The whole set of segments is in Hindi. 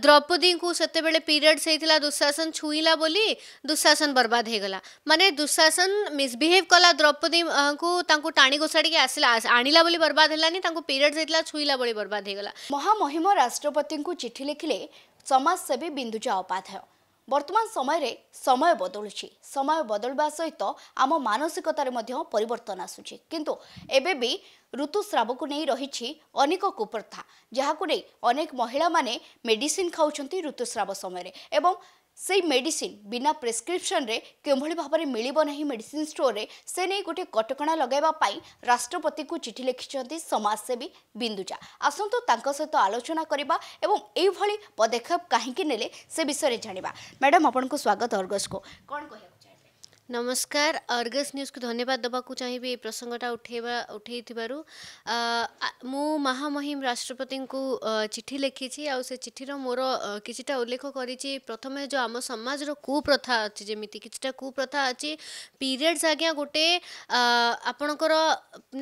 द्रौपदी को सेत पीरियड से दुशासन छुईला बोली दुशासन बर्बाद हो गला दुशासन मिसबिहेव कला द्रौपदी को टाणी घोषाड़ी आस आणला बर्बाद है पीरियड से छुईला बर्बाद हो गला महामहिम राष्ट्रपति को चिठी लिखिले समाजसेवी बिंदुजा उपाध्याय ବର୍ତ୍ତମାନ ସମୟରେ ସମୟ ବଦଳୁଛି ସମୟ ବଦଳିବା ସହିତ ଆମ ମାନସିକତାରେ ମଧ୍ୟ ପରିବର୍ତ୍ତନ ଆସୁଛି କିନ୍ତୁ ଏବେ ବି ଋତୁସ୍ରାବକୁ ନେଇ ରହିଛି ଅନେକ କୁପ୍ରଥା ଯାହାକୁ ନେଇ ଅନେକ ମହିଳାମାନେ ମେଡ଼ିସିନ୍ ଖାଉଛନ୍ତି ଋତୁସ୍ରାବ ସମୟରେ ଏବଂ সেই মেডিসিন বিনা প্রেসক্রিপশনরে কেউভাবে ভাবে মিলব না মেডিসিন স্টোরে সে নিয়ে গোটে কটকা লগাইবা রাষ্ট্রপতি চিঠি লিখিছেন সমাজসেবী বিন্দুজা আসন্তু তাঙ্ক সহিত আলোচনা করা এবং এইভাবে পদক্ষেপ কাহিঁকি নেলে সে বিষয়ে জাঁয়া ম্যাডাম আপনার স্বাগত অর্গসকে কণ কহ ନମସ୍କାର ଅର୍ଗସ୍ ନ୍ୟୁଜ୍କୁ ଧନ୍ୟବାଦ ଦେବାକୁ ଚାହିଁବି ଏ ପ୍ରସଙ୍ଗଟା ଉଠାଇବା ଉଠାଇଥିବାରୁ ମୁଁ ମହାମହିମ ରାଷ୍ଟ୍ରପତିଙ୍କୁ ଚିଠି ଲେଖିଛି ଆଉ ସେ ଚିଠିର ମୋର କିଛିଟା ଉଲ୍ଲେଖ କରିଛି ପ୍ରଥମେ ଯେଉଁ ଆମ ସମାଜର କୁପ୍ରଥା ଅଛି ଯେମିତି କିଛିଟା କୁପ୍ରଥା ଅଛି ପିରିୟଡ଼୍ସ ଆଜ୍ଞା ଗୋଟେ ଆପଣଙ୍କର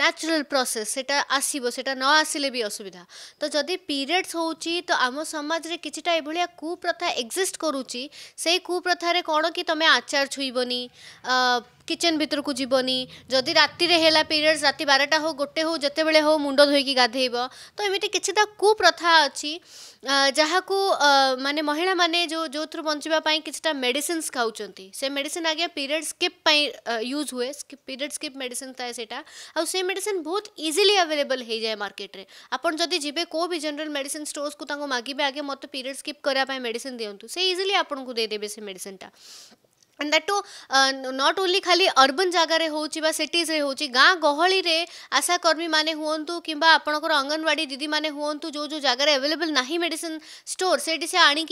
ନ୍ୟାଚୁରାଲ୍ ପ୍ରୋସେସ୍ ସେଟା ଆସିବ ସେଟା ନ ଆସିଲେ ବି ଅସୁବିଧା ତ ଯଦି ପିରିୟଡ଼୍ସ ହେଉଛି ତ ଆମ ସମାଜରେ କିଛିଟା ଏଭଳିଆ କୁପ୍ରଥା ଏକ୍ଜିଷ୍ଟ କରୁଛି ସେଇ କୁପ୍ରଥାରେ କ'ଣ କି ତୁମେ ଆଚାର ଛୁଇଁବନି किचेन भितर को जीवनी जदि राति पीरियड्स रात बारटा हो गोटे हो जिते बड़े हो मुंड धोईकी गाधेब तो एमती किसी कुप्रथा अच्छी जहाँ को माने महिला मैंने जो जो थ्रू बचापी कि मेडिसीन खाऊँ से मेडिसिन आगे पीरियड स्कीप यूज हुए पीरियड स्कीप मेडिसीन थाए से आउ से मेडिसीन बहुत इजिली आभेलेबल हो जाए मार्केट में आपड़ जदि जी कौ भी जेनेल मेडिसीन स्टोर्स को मागे आगे मत पीरियड स्कीप करने मेडिसीन दिंतु से इजिली आपको देदेवे से मेडिसीनटा and that too not only खाली अर्बन जगार होटीज हो गाँ गहली आशाकर्मी मैंने हूँ कि अंगनवाड़ी दीदी मैंने हूँ जो जो जगह एवेलेबल ना मेडिसिन स्टोर से आणिक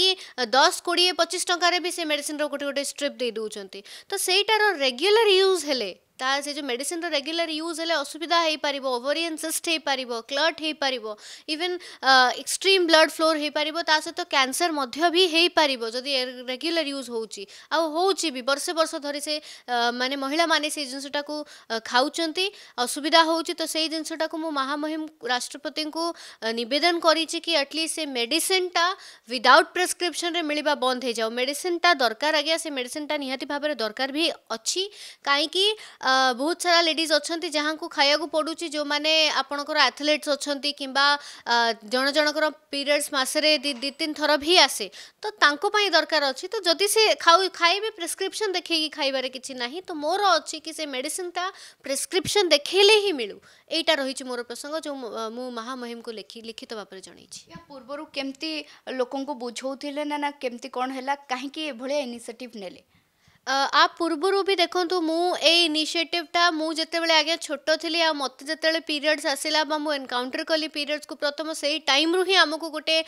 दस कोड़े पचीस टकर मेडिसीन रोटे गोटे स्ट्रीप दे दूसरी तो सहीटार रेगुला यूज है ତା ସେ ଯେଉଁ ମେଡ଼ିସିନର ରେଗୁଲାର ୟୁଜ୍ ହେଲେ ଅସୁବିଧା ହୋଇପାରିବ ଓଭରିଆନ୍ ସିଷ୍ଟ ହୋଇପାରିବ କ୍ଲଟ ହୋଇପାରିବ ଇଭେନ୍ ଏକ୍ସଟ୍ରିମ୍ ବ୍ଲଡ଼ ଫ୍ଲୋର ହୋଇପାରିବ ତା ସହିତ କ୍ୟାନ୍ସର ମଧ୍ୟ ବି ହୋଇପାରିବ ଯଦି ରେଗୁଲାର ୟୁଜ୍ ହେଉଛି ଆଉ ହେଉଛି ବି ବର୍ଷେ ବର୍ଷ ଧରି ସେ ମାନେ ମହିଳାମାନେ ସେଇ ଜିନିଷଟାକୁ ଖାଉଛନ୍ତି ଅସୁବିଧା ହେଉଛି ତ ସେଇ ଜିନିଷଟାକୁ ମୁଁ ମହାମହିମ ରାଷ୍ଟ୍ରପତିଙ୍କୁ ନିବେଦନ କରିଛି କି ଆଟଲିଷ୍ଟ ସେ ମେଡ଼ିସିନଟା ୱିଦାଉଟ୍ ପ୍ରେସକ୍ରିପ୍ସନରେ ମିଳିବା ବନ୍ଦ ହୋଇଯାଉ ମେଡ଼ିସିନଟା ଦରକାର ଆଜ୍ଞା ସେ ମେଡ଼ିସିନଟା ନିହାତି ଭାବରେ ଦରକାର ବି ଅଛି କାହିଁକି ବହୁତ ସାରା ଲେଡ଼ିଜ୍ ଅଛନ୍ତି ଯାହାଙ୍କୁ ଖାଇବାକୁ ପଡ଼ୁଛି ଯେଉଁମାନେ ଆପଣଙ୍କର ଆଥଲେଟ୍ସ ଅଛନ୍ତି କିମ୍ବା ଜଣ ଜଣଙ୍କର ପିରିୟଡ଼୍ସ ମାସରେ ଦୁଇ ତିନି ଥର ବି ଆସେ ତ ତାଙ୍କ ପାଇଁ ଦରକାର ଅଛି ତ ଯଦି ସେ ଖାଉ ଖାଇବେ ପ୍ରେସ୍କ୍ରିପ୍ସନ୍ ଦେଖେଇକି ଖାଇବାରେ କିଛି ନାହିଁ ତ ମୋର ଅଛି କି ସେ ମେଡ଼ିସିନ୍ଟା ପ୍ରେସ୍କ୍ରିପ୍ସନ୍ ଦେଖେଇଲେ ହିଁ ମିଳୁ ଏଇଟା ରହିଛି ମୋର ପ୍ରସଙ୍ଗ ଯେଉଁ ମୁଁ ମହାମହିମକୁ ଲେଖି ଲିଖିତ ଭାବରେ ଜଣେଇଛି ୟା ପୂର୍ବରୁ କେମିତି ଲୋକଙ୍କୁ ବୁଝାଉଥିଲେ ନା ନା କେମିତି କ'ଣ ହେଲା କାହିଁକି ଏଭଳିଆ ଇନିସିଏଟିଭ୍ ନେଲେ आप पूर्वर भी देखु मु इनिशिएटिवटा मुझे आज्ञा छोटी थी आ मत जो पीरियड्स आसला एनकाउंटर कली पीरियड्स को प्रथम से ही टाइम रु ही आमको गोटे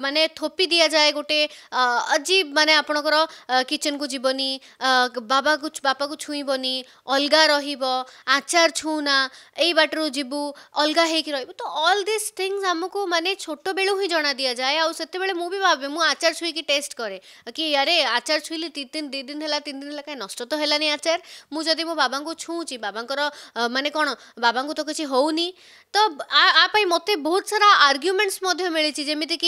मानने थोपी दि जाए गोटे अजी मानने आपणकर किचेन को जीवनी बाबा को बापा को छुईबनी अलग रचार आचार छूना यही बाटर जीवु अलग होक तो अल दिस थिंग्स आमको मानने छोट बेलू ही जना दि जाए आते मुझे भावे मुझे आचार छुईकी टेस्ट कै कि यार आचार छुईली तीन दिन दिन है तीन दिन का नष्ट तो है आचार मुझे मो बा छुँची बाबा मानने कौन बाबा तो किसी हो तो आई मत बहुत सारा आर्ग्युमेंट्स मिली जमीक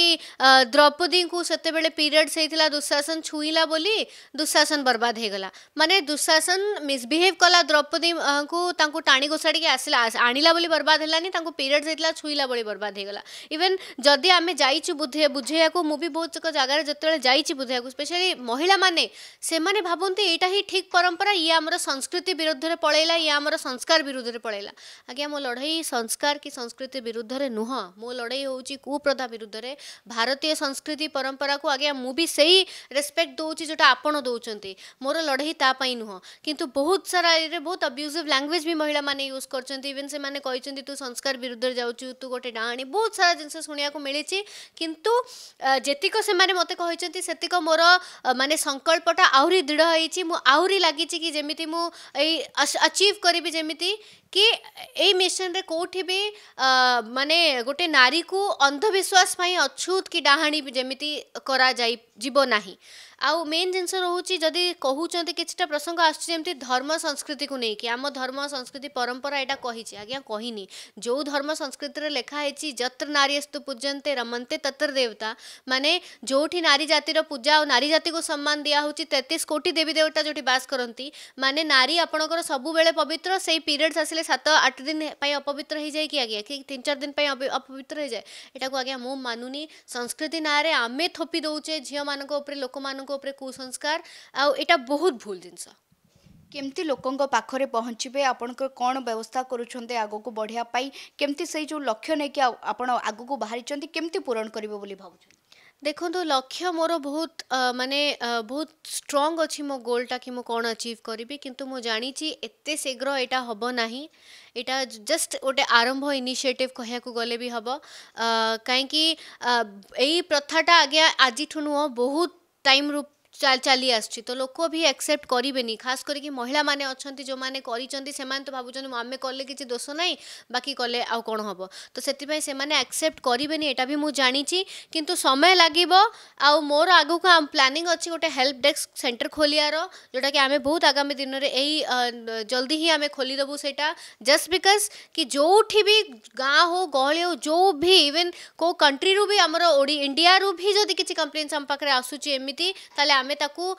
द्रौपदी को सेतबाद पीरियड्स होता दुशासन छुईला बोली दुशासन बर्बाद होगा मानने दुशासन मिसबिहेव कला द्रौपदी को टाणी घोषाड़ी आसला आनला बोली बर्बाद है पीरियड्स होता छुईला बोली बर्बाद होगा इवेन जदि आम जाइ बुझे बुझेक मुझे बहुत जगह जो जाइ बुझे स्पेशली महिला मैंने भावं କହୁଛନ୍ତି ଏଇଟା ହିଁ ଠିକ୍ ପରମ୍ପରା ଇଏ ଆମର ସଂସ୍କୃତି ବିରୁଦ୍ଧରେ ପଳେଇଲା ଇଏ ଆମର ସଂସ୍କାର ବିରୁଦ୍ଧରେ ପଳେଇଲା ଆଜ୍ଞା ମୋ ଲଢ଼େଇ ସଂସ୍କାର କି ସଂସ୍କୃତି ବିରୁଦ୍ଧରେ ନୁହଁ ମୋ ଲଢ଼େଇ ହେଉଛି କୁପ୍ରଥା ବିରୁଦ୍ଧରେ ଭାରତୀୟ ସଂସ୍କୃତି ପରମ୍ପରାକୁ ଆଜ୍ଞା ମୁଁ ବି ସେଇ ରେସ୍ପେକ୍ଟ ଦେଉଛି ଯେଉଁଟା ଆପଣ ଦେଉଛନ୍ତି ମୋର ଲଢ଼େଇ ତା ପାଇଁ ନୁହଁ କିନ୍ତୁ ବହୁତ ସାରା ଇଏରେ ବହୁତ ଅବ୍ୟୁଜିଭ୍ ଲାଙ୍ଗୁଏଜ୍ ବି ମହିଳାମାନେ ୟୁଜ୍ କରୁଛନ୍ତି ଇଭେନ୍ ସେମାନେ କହିଛନ୍ତି ତୁ ସଂସ୍କାର ବିରୁଦ୍ଧରେ ଯାଉଛୁ ତୁ ଗୋଟେ ଡାହାଣୀ ବହୁତ ସାରା ଜିନିଷ ଶୁଣିବାକୁ ମିଳିଛି କିନ୍ତୁ ଯେତିକ ସେମାନେ ମୋତେ କହିଛନ୍ତି ସେତିକ ମୋର ମାନେ ସଂକଳ୍ପଟା ଆହୁରି ଦୃଢ଼ ହେଇ ଦେଇଛି ମୁଁ ଆହୁରି ଲାଗିଛି କି ଯେମିତି ମୁଁ ଏଇ ଆଚିଭ୍ କରିବି ଯେମିତି କି ଏଇ ମିଶନରେ କେଉଁଠି ବି ମାନେ ଗୋଟେ ନାରୀକୁ ଅନ୍ଧବିଶ୍ୱାସ ପାଇଁ ଅଛୁତ କି ଡାହାଣୀ ଯେମିତି କରାଯାଇ ଯିବ ନାହିଁ आउ मेन जिनस रोचे जदि कहते कि प्रसंग आसमी धर्म संस्कृति को लेकिन आम धर्म संस्कृति परंपरा यहाँ कही आज्ञा कही जो धर्म संस्कृति लिखाही जत्र नारी नारीस्तु पूजते रमंते तत्र देवता माने जो नारी जातिर पूजा और नारी जाति को सम्मान दिहित तेतीस कोटी देवी देवता जो बास करती माने नारी आपण सबुबे पवित्र से पीरियड्स आसे सत आठ दिन अपवित्र हो जाए कि आज्ञा कि तीन चार दिन अपवित्र हो जाए यू आज्ञा मुझ मानुनी संस्कृति ना आम थोपी दौचे झील मानक लोक मान ଉପରେ କେଉଁ ସଂସ୍କାର ଆଉ ଏଇଟା ବହୁତ ଭୁଲ ଜିନିଷ କେମିତି ଲୋକଙ୍କ ପାଖରେ ପହଞ୍ଚିବେ ଆପଣଙ୍କର କ'ଣ ବ୍ୟବସ୍ଥା କରୁଛନ୍ତି ଆଗକୁ ବଢ଼ିବା ପାଇଁ କେମିତି ସେଇ ଯେଉଁ ଲକ୍ଷ୍ୟ ନେଇକି ଆପଣ ଆଗକୁ ବାହାରିଛନ୍ତି କେମିତି ପୂରଣ କରିବେ ବୋଲି ଭାବୁଛନ୍ତି ଦେଖନ୍ତୁ ଲକ୍ଷ୍ୟ ମୋର ବହୁତ ମାନେ ବହୁତ ଷ୍ଟ୍ରଙ୍ଗ ଅଛି ମୋ ଗୋଲ୍ଟା କି ମୁଁ କ'ଣ ଆଚିଭ୍ କରିବି କିନ୍ତୁ ମୁଁ ଜାଣିଛି ଏତେ ଶୀଘ୍ର ଏଇଟା ହେବ ନାହିଁ ଏଇଟା ଜଷ୍ଟ ଗୋଟେ ଆରମ୍ଭ ଇନିସିଏଟିଭ୍ କହିବାକୁ ଗଲେ ବି ହେବ କାହିଁକି ଏଇ ପ୍ରଥାଟା ଆଜ୍ଞା ଆଜିଠୁ ନୁହଁ ବହୁତ time loop चली आसी तो लोक तो तो भी एक्सेप्ट करेनि खास कर महिला मैंने अच्छा जो मैंने करें तो भावुच आम कले कि दोष ना बाकी कले आउ हम तो से एक्सेप्ट करेनि यहाँ भी मुझे जानी कि समय लगे आर आग को प्लानिंग अच्छी गोटे हेल्प डेस्क सेन्टर खोलियार जोटा कि आम बहुत आगामी दिन में यही जल्दी ही आम खोलीदेबु से जस्ट बिकज कि जो भी गाँ हो गहली हो जो भी इवेन कौ कंट्री रू भी आम इंडिया भी जो किसी कंप्लेन्स आम पाखे आसूम तेल आम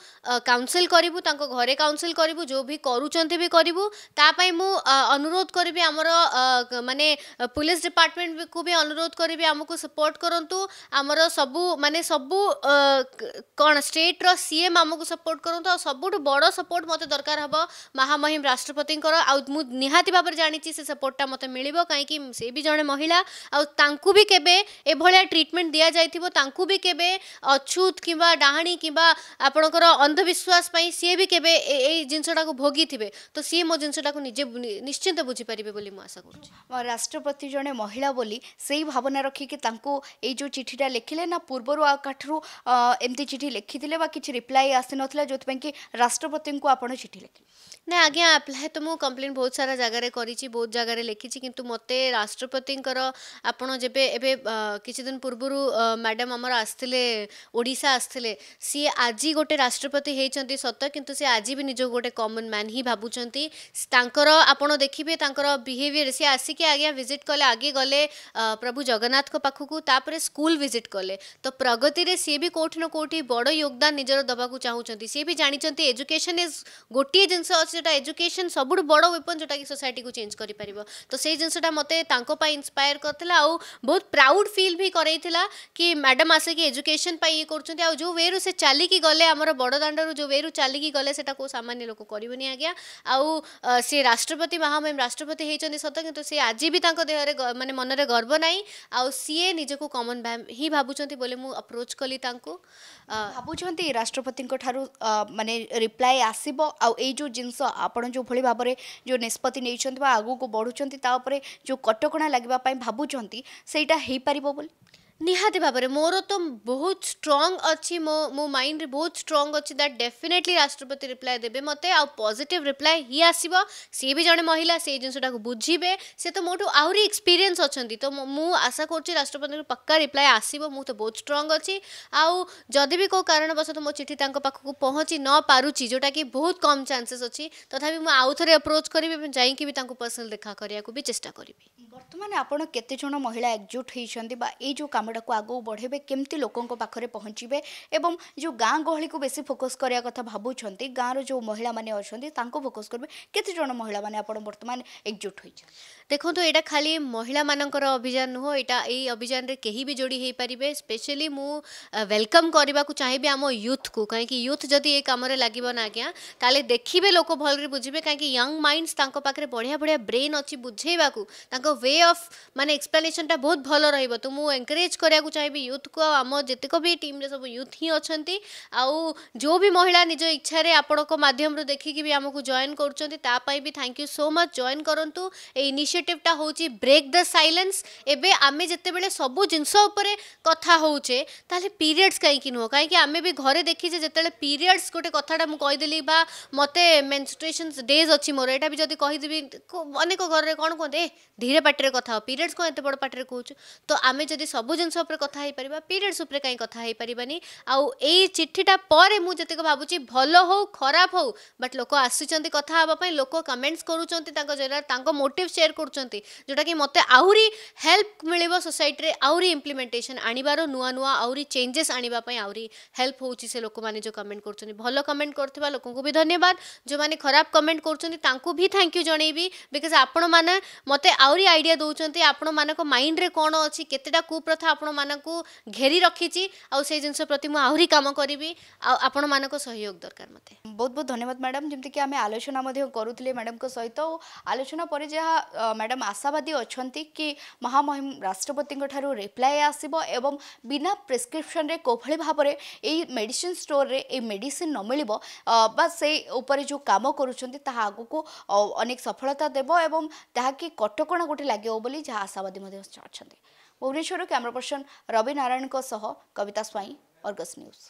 काउनसिल करूँ घरे काउनसिल करूँ जो भी करुँच भी करूँ तापाई मु अनुरोध करी आमर मानने पुलिस डिपार्टमेंट को भी अनुरोध करी आमको सपोर्ट करूँ आमर सब मान सबू कौन स्टेट्र सी एम आमको सपोर्ट करूँ सब बड़ सपोर्ट मत दरकार हम महामहिम राष्ट्रपति निहाती भाव में जानी से सपोर्टा मतलब मिल कहीं भी जड़े महिला आउ भी केवे ट्रिटमेंट दि जाइए भी केवे अछूत कि डाणी कि ଆପଣଙ୍କର ଅନ୍ଧବିଶ୍ୱାସ ପାଇଁ ସିଏ ବି କେବେ ଏଇ ଜିନିଷଟାକୁ ଭୋଗିଥିବେ ତ ସିଏ ମୋ ଜିନିଷଟାକୁ ନିଜେ ନିଶ୍ଚିନ୍ତ ବୁଝିପାରିବେ ବୋଲି ମୁଁ ଆଶା କରୁଛି ରାଷ୍ଟ୍ରପତି ଜଣେ ମହିଳା ବୋଲି ସେଇ ଭାବନା ରଖିକି ତାଙ୍କୁ ଏଇ ଯେଉଁ ଚିଠିଟା ଲେଖିଲେ ନା ପୂର୍ବରୁ ଆଉ କାଠାରୁ ଏମିତି ଚିଠି ଲେଖିଥିଲେ ବା କିଛି ରିପ୍ଲାଏ ଆସିନଥିଲା ଯେଉଁଥିପାଇଁ କି ରାଷ୍ଟ୍ରପତିଙ୍କୁ ଆପଣ ଚିଠି ଲେଖିଲେ ନା ଆଜ୍ଞା ଆପ୍ଲାଏ ତ ମୁଁ କମ୍ପ୍ଲେନ୍ ବହୁତ ସାରା ଜାଗାରେ କରିଛି ବହୁତ ଜାଗାରେ ଲେଖିଛି କିନ୍ତୁ ମୋତେ ରାଷ୍ଟ୍ରପତିଙ୍କର ଆପଣ ଯେବେ ଏବେ କିଛି ଦିନ ପୂର୍ବରୁ ମ୍ୟାଡ଼ାମ୍ ଆମର ଆସିଥିଲେ ଓଡ଼ିଶା ଆସିଥିଲେ ସିଏ ଆଜି आजी गोटे राष्ट्रपति होती सत किंतु से आज भी निज गोटे कमन मैन ही भावुंतर आपत देखिए बिहेवियर सी आसिक आज्ञा भिजिट कले आगे गले प्रभु जगन्नाथ पाखक स्कूल भिजिट कले तो प्रगति में सी भी कौटि ना कौटि बड़ योगदान निजर दबा चाहूँ सी भी जानते एजुकेशन इज गोटे जिनस एजुकेशन सब बड़ वेपन जोटा कि सोसायटी को चेंज कर पार तो से जिनसा मतलब इन्सपायर कर प्राउड फिल भी कराइला कि मैडम आसिक एजुकेशन ये करो वे चलिकी গলে আমার বড়দাণ্ডর যে ওয়েরু চালিকি গলে সেটা কেউ সামান্য লোক করবনি আজ্ঞা আউ সে রাষ্ট্রপতি মহামহিম রাষ্ট্রপতি হয়েছেন সত কিন্তু সে আজি বি তাঁর দেহরে মানে মনরে গর্ব নাই আউ সিয়ে নিজকে কমন ভ্যাম হি ভাবুচন্তি বলে মু অপ্রোচ কলি তাঁকু ভাবুচন্তি রাষ্ট্রপতিঙ্ক ঠারু মানে রিপ্লাই আসিব আউ এই যে জিনিস আপনার যেভাবে ভাবে যে নিষ্পতি নিয়েছেন বা আগুক বড়ুচ্ছেন তা উপরে যে কটকণা লাগবা ভাবুচন্তি সেইটা হয়ে পারিব বলে ନିହାତି ଭାବରେ ମୋର ତ ବହୁତ ଷ୍ଟ୍ରଙ୍ଗ ଅଛି ମୋ ମୋ ମାଇଣ୍ଡରେ ବହୁତ ଷ୍ଟ୍ରଙ୍ଗ ଅଛି ଦ୍ୟାଟ୍ ଡେଫିନେଟଲି ରାଷ୍ଟ୍ରପତି ରିପ୍ଲାଏ ଦେବେ ମୋତେ ଆଉ ପଜିଟିଭ୍ ରିପ୍ଲାଏ ହିଁ ଆସିବ ସିଏ ବି ଜଣେ ମହିଳା ସେଇ ଜିନିଷଟାକୁ ବୁଝିବେ ସେ ତ ମୋଠୁ ଆହୁରି ଏକ୍ସପିରିଏନ୍ସ ଅଛନ୍ତି ତ ମୁଁ ଆଶା କରୁଛି ରାଷ୍ଟ୍ରପତିଙ୍କୁ ପକ୍କା ରିପ୍ଲାଏ ଆସିବ ମୁଁ ତ ବହୁତ ଷ୍ଟ୍ରଙ୍ଗ ଅଛି ଆଉ ଯଦି ବି କେଉଁ କାରଣବଶତଃ ମୋ ଚିଠି ତାଙ୍କ ପାଖକୁ ପହଞ୍ଚି ନ ପାରୁଛି ଯେଉଁଟାକି ବହୁତ କମ୍ ଚାନ୍ସେସ୍ ଅଛି ତଥାପି ମୁଁ ଆଉ ଥରେ ଆପ୍ରୋଚ୍ କରିବି ଏବଂ ଯାଇକି ବି ତାଙ୍କୁ ପର୍ସନାଲ୍ ଦେଖା କରିବାକୁ ବି ଚେଷ୍ଟା କରିବି ବର୍ତ୍ତମାନ ଆପଣ କେତେ ଜଣ ମହିଳା ଏକଜୁଟ୍ ହେଇଛନ୍ତି ବା ଏଇ ଯେଉଁ କାମ କାମଟାକୁ ଆଗକୁ ବଢ଼େଇବେ କେମିତି ଲୋକଙ୍କ ପାଖରେ ପହଞ୍ଚିବେ ଏବଂ ଯେଉଁ ଗାଁ ଗହଳିକୁ ବେଶୀ ଫୋକସ୍ କରିବା କଥା ଭାବୁଛନ୍ତି ଗାଁର ଯେଉଁ ମହିଳାମାନେ ଅଛନ୍ତି ତାଙ୍କୁ ଫୋକସ୍ କରିବେ କେତେ ଜଣ ମହିଳାମାନେ ଆପଣ ବର୍ତ୍ତମାନ ଏକଜୁଟ ହୋଇଛନ୍ତି ଦେଖନ୍ତୁ ଏଇଟା ଖାଲି ମହିଳାମାନଙ୍କର ଅଭିଯାନ ନୁହଁ ଏଇଟା ଏଇ ଅଭିଯାନରେ କେହି ବି ଯୋଡ଼ି ହୋଇପାରିବେ ସ୍ପେଶିଆଲି ମୁଁ ୱେଲକମ୍ କରିବାକୁ ଚାହିଁବି ଆମ ୟୁଥ୍କୁ କାହିଁକି ୟୁଥ୍ ଯଦି ଏ କାମରେ ଲାଗିବ ନା ଆଜ୍ଞା ତାହେଲେ ଦେଖିବେ ଲୋକ ଭଲରେ ବୁଝିବେ କାହିଁକି ୟଙ୍ଗ ମାଇଣ୍ଡସ୍ ତାଙ୍କ ପାଖରେ ବଢ଼ିଆ ବଢ଼ିଆ ବ୍ରେନ୍ ଅଛି ବୁଝେଇବାକୁ ତାଙ୍କ ୱେ ଅଫ୍ ମାନେ ଏକ୍ସପ୍ଲାନେସନ୍ଟା ବହୁତ ଭଲ ରହିବ ତ ମୁଁ ଏନକରେଜ୍ ଏନକରେଜ୍ କରିବାକୁ ଚାହିଁବି ୟୁଥ୍କୁ ଆଉ ଆମ ଯେତେକ ବି ଟିମ୍ରେ ସବୁ ୟୁଥ୍ ହିଁ ଅଛନ୍ତି ଆଉ ଯେଉଁ ବି ମହିଳା ନିଜ ଇଚ୍ଛାରେ ଆପଣଙ୍କ ମାଧ୍ୟମରୁ ଦେଖିକି ବି ଆମକୁ ଜଏନ୍ କରୁଛନ୍ତି ତା ପାଇଁ ବି thank you so much join କରନ୍ତୁ ଏ ଇନିସିଏଟିଭ୍ଟା ହେଉଛି ବ୍ରେକ୍ ଦ ସାଇଲେନ୍ସ ଏବେ ଆମେ ଯେତେବେଳେ ସବୁ ଜିନିଷ ଉପରେ କଥା ହେଉଛେ ତାହେଲେ ପିରିୟଡ଼୍ସ କାହିଁକି ନୁହଁ କାହିଁକି ଆମେ ବି ଘରେ ଦେଖିଛେ ଯେତେବେଳେ ପିରିୟଡ଼୍ସ ଗୋଟେ କଥାଟା ମୁଁ କହିଦେଲି ବା ମୋତେ ମେନ୍ସୁଟ୍ରେସନ୍ ଡେଜ୍ ଅଛି ମୋର ଏଇଟା ବି ଯଦି କହିଦେବି ଅନେକ ଘରରେ କ'ଣ କୁହନ୍ତି ଏ ଧୀରେ ପାଟିରେ କଥା ହବ ପିରିୟଡ଼୍ସ କ'ଣ ଏତେ ବଡ଼ ପାଟିରେ କହୁଛୁ ତ ଆମେ ଯଦି ସବୁ ଜିନିଷ ଜିନିଷ ଉପରେ କଥା ହେଇପାରିବା ପିରିୟଡ଼୍ସ ଉପରେ କାହିଁ କଥା ହେଇପାରିବାନି ଆଉ ଏଇ ଚିଠିଟା ପରେ ମୁଁ ଯେତିକ ଭାବୁଛି ଭଲ ହଉ ଖରାପ ହଉ ବଟ୍ ଲୋକ ଆସିଛନ୍ତି କଥା ହେବା ପାଇଁ ଲୋକ କମେଣ୍ଟସ୍ କରୁଛନ୍ତି ତାଙ୍କ ଜରିଆରେ ତାଙ୍କ ମୋଟିଭ୍ ସେୟାର କରୁଛନ୍ତି ଯେଉଁଟାକି ମୋତେ ଆହୁରି ହେଲ୍ପ ମିଳିବ ସୋସାଇଟିରେ ଆହୁରି ଇମ୍ପ୍ଲିମେଣ୍ଟେସନ୍ ଆଣିବାର ନୂଆ ନୂଆ ଆହୁରି ଚେଞ୍ଜେସ୍ ଆଣିବା ପାଇଁ ଆହୁରି ହେଲ୍ପ ହେଉଛି ସେ ଲୋକମାନେ ଯେଉଁ କମେଣ୍ଟ କରୁଛନ୍ତି ଭଲ କମେଣ୍ଟ କରୁଥିବା ଲୋକଙ୍କୁ ବି ଧନ୍ୟବାଦ ଯେଉଁମାନେ ଖରାପ କମେଣ୍ଟ କରୁଛନ୍ତି ତାଙ୍କୁ ବି ଥ୍ୟାଙ୍କ ୟୁ ଜଣେଇବି ବିକଜ୍ ଆପଣମାନେ ମୋତେ ଆହୁରି ଆଇଡ଼ିଆ ଦେଉଛନ୍ତି ଆପଣମାନଙ୍କ ମାଇଣ୍ଡରେ କ'ଣ ଅଛି କେତେଟା କୁପ୍ରଥା ଆପଣମାନଙ୍କୁ ଘେରି ରଖିଛି ଆଉ ସେଇ ଜିନିଷ ପ୍ରତି ମୁଁ ଆହୁରି କାମ କରିବି ଆଉ ଆପଣମାନଙ୍କ ସହଯୋଗ ଦରକାର ମୋତେ ବହୁତ ବହୁତ ଧନ୍ୟବାଦ ମ୍ୟାଡ଼ାମ୍ ଯେମିତିକି ଆମେ ଆଲୋଚନା ମଧ୍ୟ କରୁଥିଲେ ମ୍ୟାଡ଼ାମ୍ଙ୍କ ସହିତ ଆଲୋଚନା ପରେ ଯାହା ମ୍ୟାଡ଼ାମ୍ ଆଶାବାଦୀ ଅଛନ୍ତି କି ମହାମହିମ ରାଷ୍ଟ୍ରପତିଙ୍କ ଠାରୁ ରିପ୍ଲାଏ ଆସିବ ଏବଂ ବିନା ପ୍ରେସ୍କ୍ରିପ୍ସନ୍ରେ କେଉଁଭଳି ଭାବରେ ଏଇ ମେଡ଼ିସିନ୍ ଷ୍ଟୋର୍ରେ ଏଇ ମେଡ଼ିସିନ୍ ନ ମିଳିବ ବା ସେଇ ଉପରେ ଯେଉଁ କାମ କରୁଛନ୍ତି ତାହା ଆଗକୁ ଅନେକ ସଫଳତା ଦେବ ଏବଂ ତାହାକି କଟକଣା ଗୋଟେ ଲାଗିବ ବୋଲି ଯାହା ଆଶାବାଦୀ ମଧ୍ୟ ଅଛନ୍ତି ଭୁବନେଶ୍ୱରରୁ କ୍ୟାମେରା ପର୍ସନ ରବି ନାରାୟଣଙ୍କ ସହ କବିତା ସ୍ୱାଇଁ ଅର୍ଗସ୍ ନ୍ୟୁଜ୍